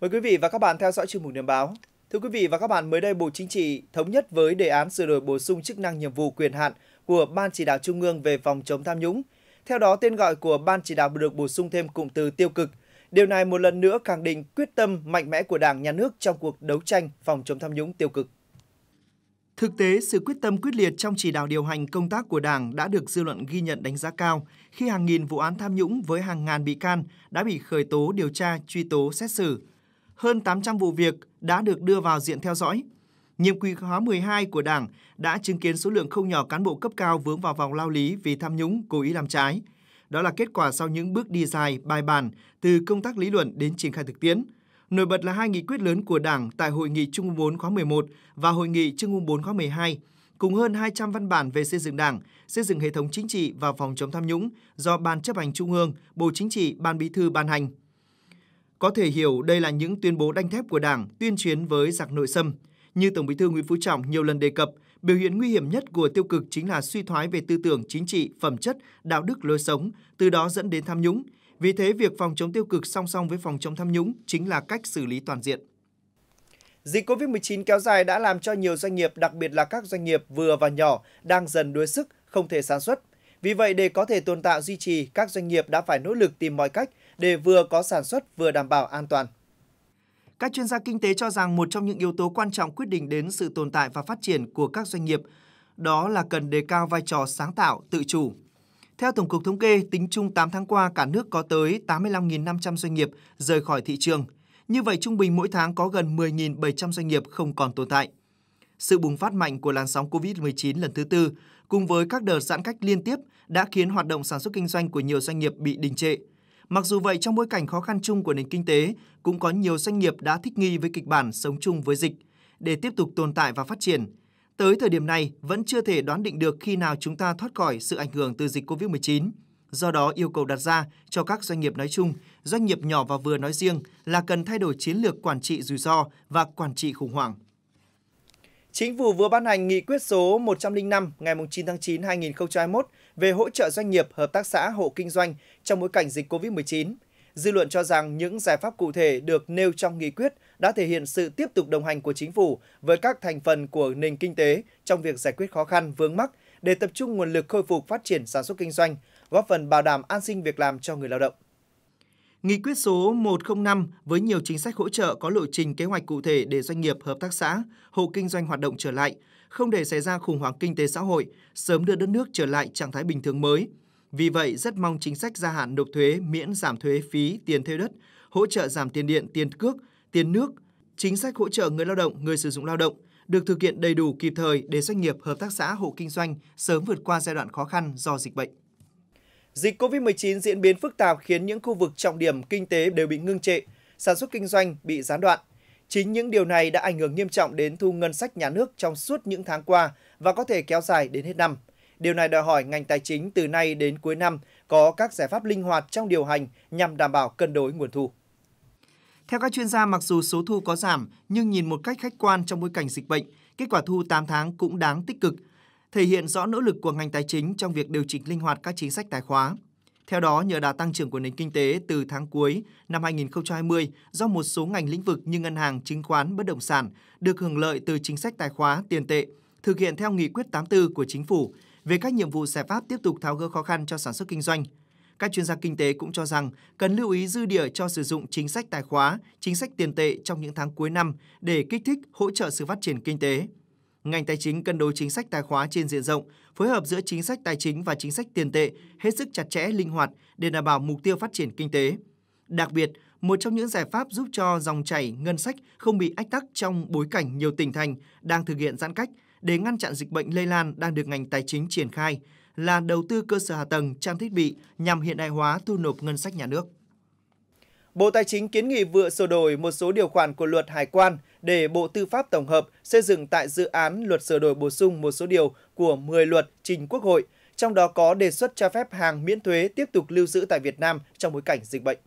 Mời quý vị và các bạn theo dõi chương mục điểm báo. Thưa quý vị và các bạn, mới đây Bộ Chính trị thống nhất với đề án sửa đổi bổ sung chức năng nhiệm vụ quyền hạn của Ban chỉ đạo Trung ương về phòng chống tham nhũng. Theo đó, tên gọi của Ban chỉ đạo được bổ sung thêm cụm từ tiêu cực. Điều này một lần nữa khẳng định quyết tâm mạnh mẽ của Đảng, Nhà nước trong cuộc đấu tranh phòng chống tham nhũng tiêu cực. Thực tế, sự quyết tâm quyết liệt trong chỉ đạo điều hành công tác của Đảng đã được dư luận ghi nhận đánh giá cao khi hàng nghìn vụ án tham nhũng với hàng ngàn bị can đã bị khởi tố, điều tra, truy tố, xét xử – hơn 800 vụ việc đã được đưa vào diện theo dõi. Nhiệm kỳ khóa 12 của Đảng đã chứng kiến số lượng không nhỏ cán bộ cấp cao vướng vào vòng lao lý vì tham nhũng, cố ý làm trái. Đó là kết quả sau những bước đi dài, bài bàn từ công tác lý luận đến triển khai thực tiễn. Nổi bật là hai nghị quyết lớn của Đảng tại Hội nghị Trung ương 4 khóa 11 và Hội nghị Trung ương 4 khóa 12, cùng hơn 200 văn bản về xây dựng Đảng, xây dựng hệ thống chính trị và phòng chống tham nhũng do Ban chấp hành Trung ương, Bộ Chính trị, Ban Bí thư ban hành. Có thể hiểu đây là những tuyên bố đanh thép của Đảng tuyên chiến với giặc nội xâm. Như Tổng Bí thư Nguyễn Phú Trọng nhiều lần đề cập, biểu hiện nguy hiểm nhất của tiêu cực chính là suy thoái về tư tưởng chính trị, phẩm chất, đạo đức lối sống, từ đó dẫn đến tham nhũng. Vì thế, việc phòng chống tiêu cực song song với phòng chống tham nhũng chính là cách xử lý toàn diện. Dịch COVID-19 kéo dài đã làm cho nhiều doanh nghiệp, đặc biệt là các doanh nghiệp vừa và nhỏ, đang dần đuối sức, không thể sản xuất. Vì vậy, để có thể tồn tại duy trì, các doanh nghiệp đã phải nỗ lực tìm mọi cách để vừa có sản xuất vừa đảm bảo an toàn. Các chuyên gia kinh tế cho rằng một trong những yếu tố quan trọng quyết định đến sự tồn tại và phát triển của các doanh nghiệp đó là cần đề cao vai trò sáng tạo, tự chủ. Theo Tổng cục Thống kê, tính chung 8 tháng qua, cả nước có tới 85.500 doanh nghiệp rời khỏi thị trường. Như vậy, trung bình mỗi tháng có gần 10.700 doanh nghiệp không còn tồn tại. Sự bùng phát mạnh của làn sóng COVID-19 lần thứ tư, cùng với các đợt giãn cách liên tiếp, đã khiến hoạt động sản xuất kinh doanh của nhiều doanh nghiệp bị đình trệ – Mặc dù vậy, trong bối cảnh khó khăn chung của nền kinh tế, cũng có nhiều doanh nghiệp đã thích nghi với kịch bản sống chung với dịch để tiếp tục tồn tại và phát triển. Tới thời điểm này, vẫn chưa thể đoán định được khi nào chúng ta thoát khỏi sự ảnh hưởng từ dịch COVID-19. Do đó, yêu cầu đặt ra cho các doanh nghiệp nói chung, doanh nghiệp nhỏ và vừa nói riêng là cần thay đổi chiến lược quản trị rủi ro và quản trị khủng hoảng. Chính phủ vừa ban hành nghị quyết số 105 ngày 9 tháng 9 2021 về hỗ trợ doanh nghiệp, hợp tác xã, hộ kinh doanh trong bối cảnh dịch COVID-19. Dư luận cho rằng những giải pháp cụ thể được nêu trong nghị quyết đã thể hiện sự tiếp tục đồng hành của chính phủ với các thành phần của nền kinh tế trong việc giải quyết khó khăn vướng mắc để tập trung nguồn lực khôi phục phát triển sản xuất kinh doanh, góp phần bảo đảm an sinh việc làm cho người lao động. Nghị quyết số 105 với nhiều chính sách hỗ trợ có lộ trình kế hoạch cụ thể để doanh nghiệp, hợp tác xã, hộ kinh doanh hoạt động trở lại – không để xảy ra khủng hoảng kinh tế xã hội, sớm đưa đất nước trở lại trạng thái bình thường mới. Vì vậy, rất mong chính sách gia hạn nộp thuế, miễn giảm thuế phí tiền thuê đất, hỗ trợ giảm tiền điện, tiền cước, tiền nước, chính sách hỗ trợ người lao động, người sử dụng lao động được thực hiện đầy đủ kịp thời để doanh nghiệp, hợp tác xã, hộ kinh doanh sớm vượt qua giai đoạn khó khăn do dịch bệnh. Dịch COVID-19 diễn biến phức tạp khiến những khu vực trọng điểm kinh tế đều bị ngưng trệ, sản xuất kinh doanh bị gián đoạn. Chính những điều này đã ảnh hưởng nghiêm trọng đến thu ngân sách nhà nước trong suốt những tháng qua và có thể kéo dài đến hết năm. Điều này đòi hỏi ngành tài chính từ nay đến cuối năm có các giải pháp linh hoạt trong điều hành nhằm đảm bảo cân đối nguồn thu. Theo các chuyên gia, mặc dù số thu có giảm, nhưng nhìn một cách khách quan trong bối cảnh dịch bệnh, kết quả thu 8 tháng cũng đáng tích cực, thể hiện rõ nỗ lực của ngành tài chính trong việc điều chỉnh linh hoạt các chính sách tài khoá. Theo đó, nhờ đà tăng trưởng của nền kinh tế từ tháng cuối năm 2020 do một số ngành lĩnh vực như ngân hàng, chứng khoán, bất động sản được hưởng lợi từ chính sách tài khóa, tiền tệ, thực hiện theo nghị quyết 84 của chính phủ về các nhiệm vụ giải pháp tiếp tục tháo gỡ khó khăn cho sản xuất kinh doanh. Các chuyên gia kinh tế cũng cho rằng cần lưu ý dư địa cho sử dụng chính sách tài khóa, chính sách tiền tệ trong những tháng cuối năm để kích thích hỗ trợ sự phát triển kinh tế ngành tài chính cân đối chính sách tài khóa trên diện rộng, phối hợp giữa chính sách tài chính và chính sách tiền tệ hết sức chặt chẽ, linh hoạt để đảm bảo mục tiêu phát triển kinh tế. Đặc biệt, một trong những giải pháp giúp cho dòng chảy ngân sách không bị ách tắc trong bối cảnh nhiều tỉnh thành đang thực hiện giãn cách để ngăn chặn dịch bệnh lây lan đang được ngành tài chính triển khai là đầu tư cơ sở hạ tầng, trang thiết bị nhằm hiện đại hóa thu nộp ngân sách nhà nước. Bộ Tài chính kiến nghị vừa sửa đổi một số điều khoản của luật hải quan – để Bộ Tư pháp tổng hợp xây dựng tại dự án luật sửa đổi bổ sung một số điều của 10 luật trình Quốc hội, trong đó có đề xuất cho phép hàng miễn thuế tiếp tục lưu giữ tại Việt Nam trong bối cảnh dịch bệnh.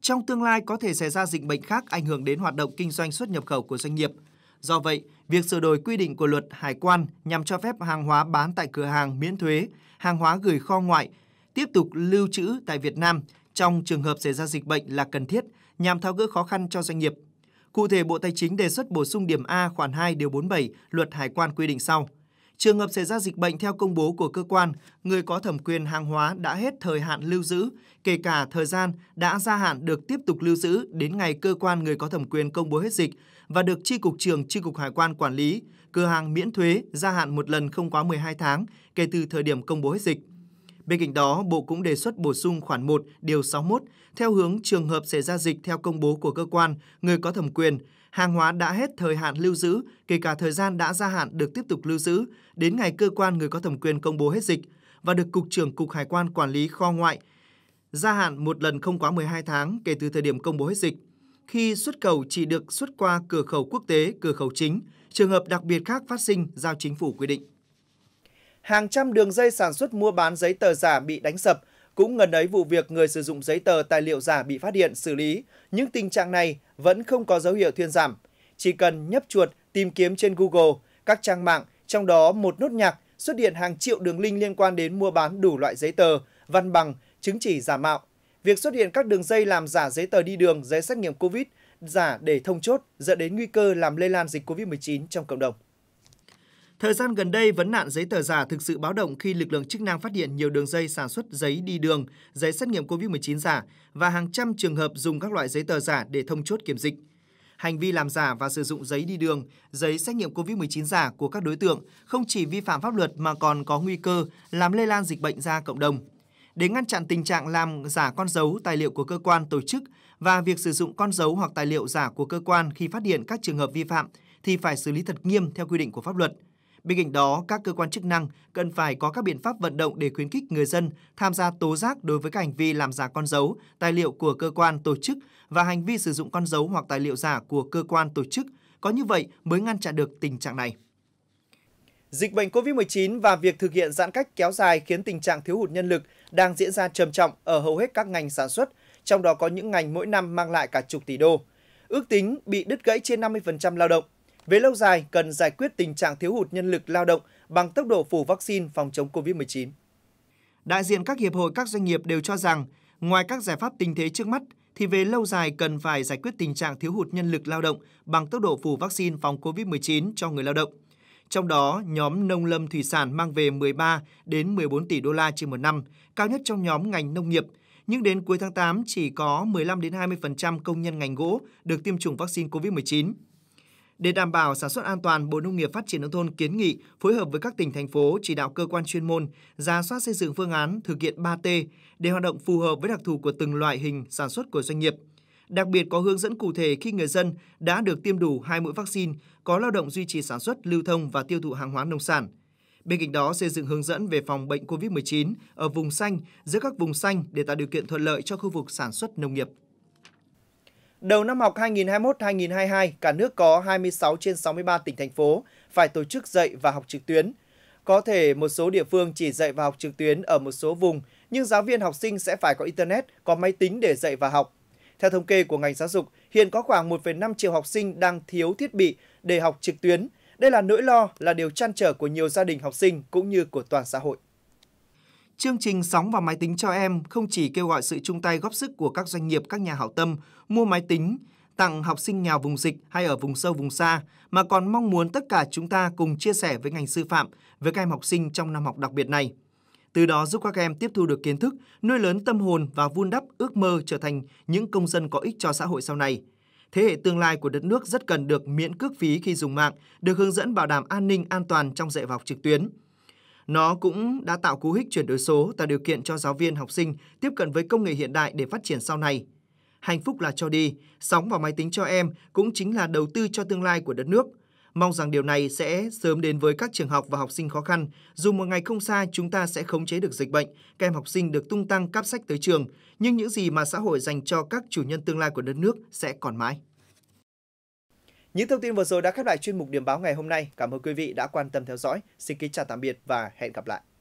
Trong tương lai có thể xảy ra dịch bệnh khác ảnh hưởng đến hoạt động kinh doanh xuất nhập khẩu của doanh nghiệp. Do vậy, việc sửa đổi quy định của luật hải quan nhằm cho phép hàng hóa bán tại cửa hàng miễn thuế, hàng hóa gửi kho ngoại tiếp tục lưu trữ tại Việt Nam trong trường hợp xảy ra dịch bệnh là cần thiết nhằm tháo gỡ khó khăn cho doanh nghiệp Cụ thể, Bộ Tài chính đề xuất bổ sung điểm A khoản 2 điều 47 Luật Hải quan quy định sau. Trường hợp xảy ra dịch bệnh theo công bố của cơ quan, người có thẩm quyền hàng hóa đã hết thời hạn lưu giữ, kể cả thời gian đã gia hạn được tiếp tục lưu giữ đến ngày cơ quan người có thẩm quyền công bố hết dịch và được Tri Cục Trường Tri Cục Hải quan quản lý, cửa hàng miễn thuế gia hạn một lần không quá 12 tháng kể từ thời điểm công bố hết dịch. Bên cạnh đó, Bộ cũng đề xuất bổ sung khoản 1, điều 61, theo hướng trường hợp xảy ra dịch theo công bố của cơ quan, người có thẩm quyền, hàng hóa đã hết thời hạn lưu giữ, kể cả thời gian đã gia hạn được tiếp tục lưu giữ, đến ngày cơ quan người có thẩm quyền công bố hết dịch và được Cục trưởng Cục Hải quan quản lý kho ngoại, gia hạn một lần không quá 12 tháng kể từ thời điểm công bố hết dịch. Khi xuất khẩu chỉ được xuất qua cửa khẩu quốc tế, cửa khẩu chính, trường hợp đặc biệt khác phát sinh giao chính phủ quy định hàng trăm đường dây sản xuất mua bán giấy tờ giả bị đánh sập. Cũng ngần ấy vụ việc người sử dụng giấy tờ tài liệu giả bị phát hiện xử lý, nhưng tình trạng này vẫn không có dấu hiệu thuyên giảm. Chỉ cần nhấp chuột tìm kiếm trên Google, các trang mạng, trong đó một nốt nhạc xuất hiện hàng triệu đường link liên quan đến mua bán đủ loại giấy tờ, văn bằng, chứng chỉ giả mạo. Việc xuất hiện các đường dây làm giả giấy tờ đi đường, giấy xét nghiệm COVID, giả để thông chốt dẫn đến nguy cơ làm lây lan dịch COVID-19 trong cộng đồng. Thời gian gần đây, vấn nạn giấy tờ giả thực sự báo động khi lực lượng chức năng phát hiện nhiều đường dây sản xuất giấy đi đường, giấy xét nghiệm COVID-19 giả và hàng trăm trường hợp dùng các loại giấy tờ giả để thông chốt kiểm dịch. Hành vi làm giả và sử dụng giấy đi đường, giấy xét nghiệm COVID-19 giả của các đối tượng không chỉ vi phạm pháp luật mà còn có nguy cơ làm lây lan dịch bệnh ra cộng đồng. Để ngăn chặn tình trạng làm giả con dấu, tài liệu của cơ quan, tổ chức và việc sử dụng con dấu hoặc tài liệu giả của cơ quan khi phát hiện các trường hợp vi phạm thì phải xử lý thật nghiêm theo quy định của pháp luật – Bên cạnh đó, các cơ quan chức năng cần phải có các biện pháp vận động để khuyến khích người dân tham gia tố giác đối với các hành vi làm giả con dấu, tài liệu của cơ quan tổ chức và hành vi sử dụng con dấu hoặc tài liệu giả của cơ quan tổ chức. Có như vậy mới ngăn chặn được tình trạng này. Dịch bệnh COVID-19 và việc thực hiện giãn cách kéo dài khiến tình trạng thiếu hụt nhân lực đang diễn ra trầm trọng ở hầu hết các ngành sản xuất, trong đó có những ngành mỗi năm mang lại cả chục tỷ đô. Ước tính bị đứt gãy trên 50% lao động về lâu dài, cần giải quyết tình trạng thiếu hụt nhân lực lao động bằng tốc độ phủ vaccine phòng chống COVID-19. Đại diện các hiệp hội các doanh nghiệp đều cho rằng, ngoài các giải pháp tình thế trước mắt, thì về lâu dài cần phải giải quyết tình trạng thiếu hụt nhân lực lao động bằng tốc độ phủ vaccine phòng COVID-19 cho người lao động. Trong đó, nhóm nông lâm thủy sản mang về 13 đến 14 tỷ đô la trên một năm, cao nhất trong nhóm ngành nông nghiệp. Nhưng đến cuối tháng 8 chỉ có 15 đến 20% công nhân ngành gỗ được tiêm chủng vaccine COVID-19. Để đảm bảo sản xuất an toàn, Bộ Nông nghiệp Phát triển nông thôn kiến nghị phối hợp với các tỉnh thành phố chỉ đạo cơ quan chuyên môn ra soát xây dựng phương án thực hiện 3T để hoạt động phù hợp với đặc thù của từng loại hình sản xuất của doanh nghiệp. Đặc biệt có hướng dẫn cụ thể khi người dân đã được tiêm đủ hai mũi vaccine, có lao động duy trì sản xuất, lưu thông và tiêu thụ hàng hóa nông sản. Bên cạnh đó, xây dựng hướng dẫn về phòng bệnh COVID-19 ở vùng xanh giữa các vùng xanh để tạo điều kiện thuận lợi cho khu vực sản xuất nông nghiệp. Đầu năm học 2021-2022, cả nước có 26 trên 63 tỉnh thành phố phải tổ chức dạy và học trực tuyến. Có thể một số địa phương chỉ dạy và học trực tuyến ở một số vùng, nhưng giáo viên học sinh sẽ phải có internet, có máy tính để dạy và học. Theo thống kê của ngành giáo dục, hiện có khoảng 1,5 triệu học sinh đang thiếu thiết bị để học trực tuyến. Đây là nỗi lo, là điều chăn trở của nhiều gia đình học sinh cũng như của toàn xã hội. Chương trình Sóng và Máy tính cho em không chỉ kêu gọi sự chung tay góp sức của các doanh nghiệp, các nhà hảo tâm mua máy tính, tặng học sinh nghèo vùng dịch hay ở vùng sâu vùng xa, mà còn mong muốn tất cả chúng ta cùng chia sẻ với ngành sư phạm, với các em học sinh trong năm học đặc biệt này. Từ đó giúp các em tiếp thu được kiến thức, nuôi lớn tâm hồn và vun đắp ước mơ trở thành những công dân có ích cho xã hội sau này. Thế hệ tương lai của đất nước rất cần được miễn cước phí khi dùng mạng, được hướng dẫn bảo đảm an ninh an toàn trong dạy và học trực tuyến. Nó cũng đã tạo cú hích chuyển đổi số tạo điều kiện cho giáo viên học sinh tiếp cận với công nghệ hiện đại để phát triển sau này. Hạnh phúc là cho đi, sóng vào máy tính cho em cũng chính là đầu tư cho tương lai của đất nước. Mong rằng điều này sẽ sớm đến với các trường học và học sinh khó khăn. Dù một ngày không xa chúng ta sẽ khống chế được dịch bệnh, các em học sinh được tung tăng cắp sách tới trường, nhưng những gì mà xã hội dành cho các chủ nhân tương lai của đất nước sẽ còn mãi. Những thông tin vừa rồi đã khép lại chuyên mục điểm báo ngày hôm nay. Cảm ơn quý vị đã quan tâm theo dõi. Xin kính chào tạm biệt và hẹn gặp lại.